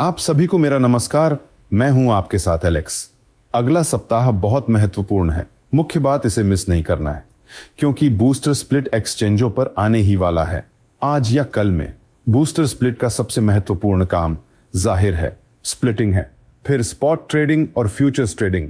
आप सभी को मेरा नमस्कार मैं हूं आपके साथ एलेक्स अगला सप्ताह बहुत महत्वपूर्ण है मुख्य बात इसे मिस नहीं करना है क्योंकि बूस्टर स्प्लिट एक्सचेंजों पर आने ही वाला है आज या कल में बूस्टर स्प्लिट का सबसे महत्वपूर्ण काम जाहिर है स्प्लिटिंग है फिर स्पॉट ट्रेडिंग और फ्यूचर्स ट्रेडिंग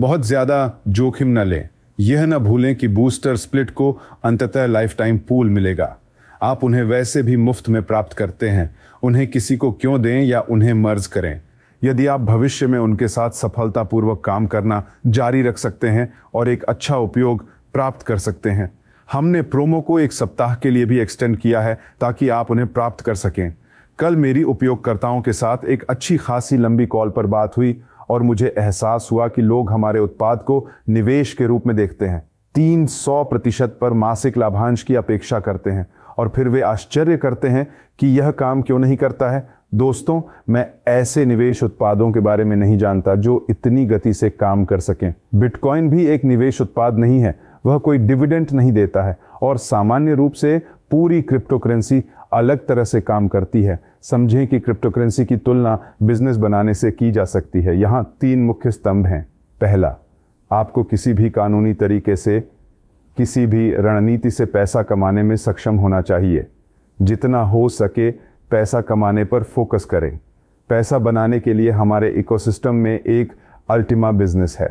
बहुत ज्यादा जोखिम न लें यह न भूलें कि बूस्टर स्प्लिट को अंततः लाइफ टाइम पूल मिलेगा आप उन्हें वैसे भी मुफ्त में प्राप्त करते हैं उन्हें किसी को क्यों दें या उन्हें मर्ज करें यदि आप भविष्य में उनके साथ सफलतापूर्वक काम करना जारी रख सकते हैं और एक अच्छा उपयोग प्राप्त कर सकते हैं हमने प्रोमो को एक सप्ताह के लिए भी एक्सटेंड किया है ताकि आप उन्हें प्राप्त कर सकें कल मेरी उपयोगकर्ताओं के साथ एक अच्छी खासी लंबी कॉल पर बात हुई और मुझे एहसास हुआ कि लोग हमारे उत्पाद को निवेश के रूप में देखते हैं तीन सौ प्रतिशत पर मासिक लाभांश की अपेक्षा करते हैं और फिर वे आश्चर्य करते हैं कि यह काम क्यों नहीं करता है दोस्तों मैं ऐसे निवेश उत्पादों के बारे में नहीं जानता जो इतनी गति से काम कर सकें बिटकॉइन भी एक निवेश उत्पाद नहीं है वह कोई डिविडेंट नहीं देता है और सामान्य रूप से पूरी क्रिप्टोकरेंसी अलग तरह से काम करती है समझें कि क्रिप्टोकरेंसी की तुलना बिजनेस बनाने से की जा सकती है यहाँ तीन मुख्य स्तंभ हैं पहला आपको किसी भी कानूनी तरीके से किसी भी रणनीति से पैसा कमाने में सक्षम होना चाहिए जितना हो सके पैसा कमाने पर फोकस करें पैसा बनाने के लिए हमारे इकोसिस्टम में एक अल्टीमा बिजनेस है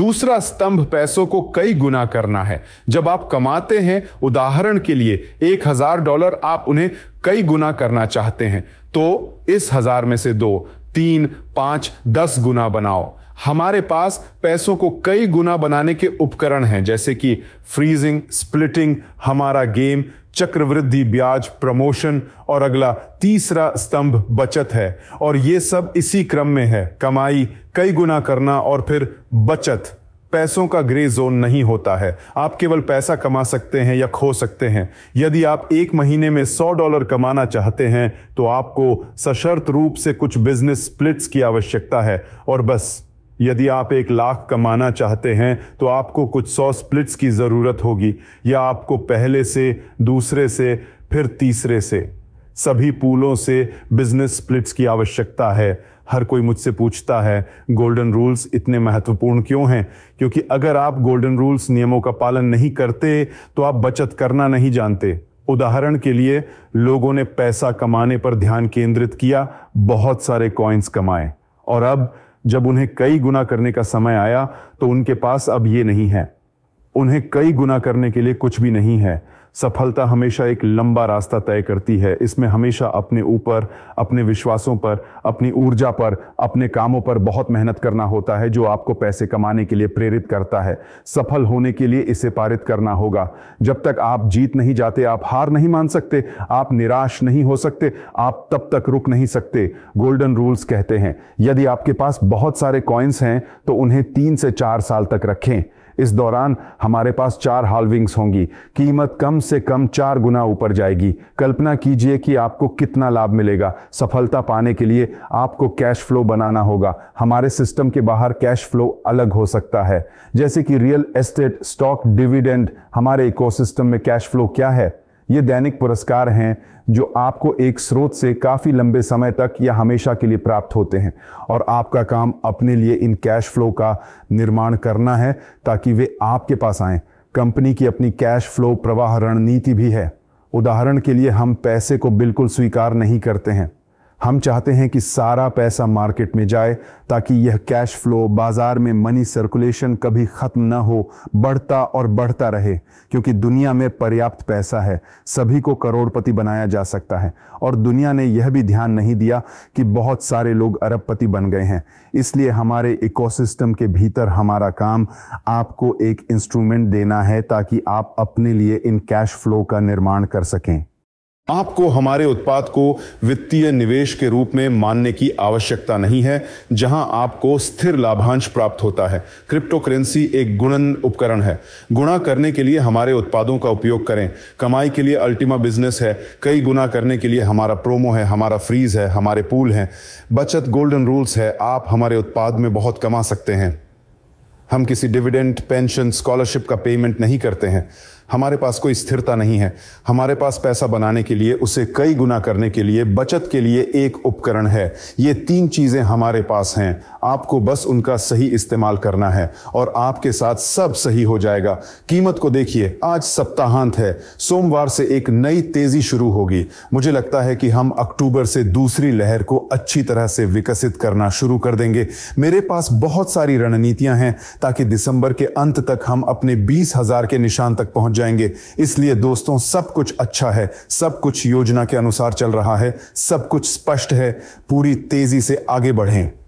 दूसरा स्तंभ पैसों को कई गुना करना है जब आप कमाते हैं उदाहरण के लिए एक हजार डॉलर आप उन्हें कई गुना करना चाहते हैं तो इस हजार में से दो तीन पांच दस गुना बनाओ हमारे पास पैसों को कई गुना बनाने के उपकरण हैं जैसे कि फ्रीजिंग स्प्लिटिंग हमारा गेम चक्रवृद्धि ब्याज प्रमोशन और अगला तीसरा स्तंभ बचत है और ये सब इसी क्रम में है कमाई कई गुना करना और फिर बचत पैसों का ग्रे जोन नहीं होता है आप केवल पैसा कमा सकते हैं या खो सकते हैं यदि आप एक महीने में 100 डॉलर कमाना चाहते हैं तो आपको सशर्त रूप से कुछ बिजनेस स्प्लिट्स की आवश्यकता है और बस यदि आप एक लाख कमाना चाहते हैं तो आपको कुछ सौ स्प्लिट्स की ज़रूरत होगी या आपको पहले से दूसरे से फिर तीसरे से सभी पूलों से बिजनेस स्प्लिट्स की आवश्यकता है हर कोई मुझसे पूछता है गोल्डन रूल्स इतने महत्वपूर्ण क्यों हैं क्योंकि अगर आप गोल्डन रूल्स नियमों का पालन नहीं करते तो आप बचत करना नहीं जानते उदाहरण के लिए लोगों ने पैसा कमाने पर ध्यान केंद्रित किया बहुत सारे कॉइन्स कमाए और अब जब उन्हें कई गुना करने का समय आया तो उनके पास अब ये नहीं है उन्हें कई गुना करने के लिए कुछ भी नहीं है सफलता हमेशा एक लंबा रास्ता तय करती है इसमें हमेशा अपने ऊपर अपने विश्वासों पर अपनी ऊर्जा पर अपने कामों पर बहुत मेहनत करना होता है जो आपको पैसे कमाने के लिए प्रेरित करता है सफल होने के लिए इसे पारित करना होगा जब तक आप जीत नहीं जाते आप हार नहीं मान सकते आप निराश नहीं हो सकते आप तब तक रुक नहीं सकते गोल्डन रूल्स कहते हैं यदि आपके पास बहुत सारे कॉइन्स हैं तो उन्हें तीन से चार साल तक रखें इस दौरान हमारे पास चार हालविंग्स होंगी कीमत कम से कम चार गुना ऊपर जाएगी कल्पना कीजिए कि आपको कितना लाभ मिलेगा सफलता पाने के लिए आपको कैश फ्लो बनाना होगा हमारे सिस्टम के बाहर कैश फ्लो अलग हो सकता है जैसे कि रियल एस्टेट स्टॉक डिविडेंड हमारे इकोसिस्टम में कैश फ्लो क्या है ये दैनिक पुरस्कार हैं जो आपको एक स्रोत से काफ़ी लंबे समय तक या हमेशा के लिए प्राप्त होते हैं और आपका काम अपने लिए इन कैश फ्लो का निर्माण करना है ताकि वे आपके पास आए कंपनी की अपनी कैश फ्लो प्रवाह रणनीति भी है उदाहरण के लिए हम पैसे को बिल्कुल स्वीकार नहीं करते हैं हम चाहते हैं कि सारा पैसा मार्केट में जाए ताकि यह कैश फ्लो बाजार में मनी सर्कुलेशन कभी ख़त्म ना हो बढ़ता और बढ़ता रहे क्योंकि दुनिया में पर्याप्त पैसा है सभी को करोड़पति बनाया जा सकता है और दुनिया ने यह भी ध्यान नहीं दिया कि बहुत सारे लोग अरबपति बन गए हैं इसलिए हमारे इकोसिस्टम के भीतर हमारा काम आपको एक इंस्ट्रूमेंट देना है ताकि आप अपने लिए इन कैश फ्लो का निर्माण कर सकें आपको हमारे उत्पाद को वित्तीय निवेश के रूप में मानने की आवश्यकता नहीं है जहां आपको स्थिर लाभांश प्राप्त होता है क्रिप्टो करेंसी एक गुणन उपकरण है गुणा करने के लिए हमारे उत्पादों का उपयोग करें कमाई के लिए अल्टीमा बिजनेस है कई गुना करने के लिए हमारा प्रोमो है हमारा फ्रीज है हमारे पूल हैं बचत गोल्डन रूल्स है आप हमारे उत्पाद में बहुत कमा सकते हैं हम किसी डिविडेंड पेंशन स्कॉलरशिप का पेमेंट नहीं करते हैं हमारे पास कोई स्थिरता नहीं है हमारे पास पैसा बनाने के लिए उसे कई गुना करने के लिए बचत के लिए एक उपकरण है ये तीन चीज़ें हमारे पास हैं आपको बस उनका सही इस्तेमाल करना है और आपके साथ सब सही हो जाएगा कीमत को देखिए आज सप्ताहांत है सोमवार से एक नई तेज़ी शुरू होगी मुझे लगता है कि हम अक्टूबर से दूसरी लहर को अच्छी तरह से विकसित करना शुरू कर देंगे मेरे पास बहुत सारी रणनीतियां हैं ताकि दिसंबर के अंत तक हम अपने बीस हजार के निशान तक पहुंच जाएंगे इसलिए दोस्तों सब कुछ अच्छा है सब कुछ योजना के अनुसार चल रहा है सब कुछ स्पष्ट है पूरी तेजी से आगे बढ़ें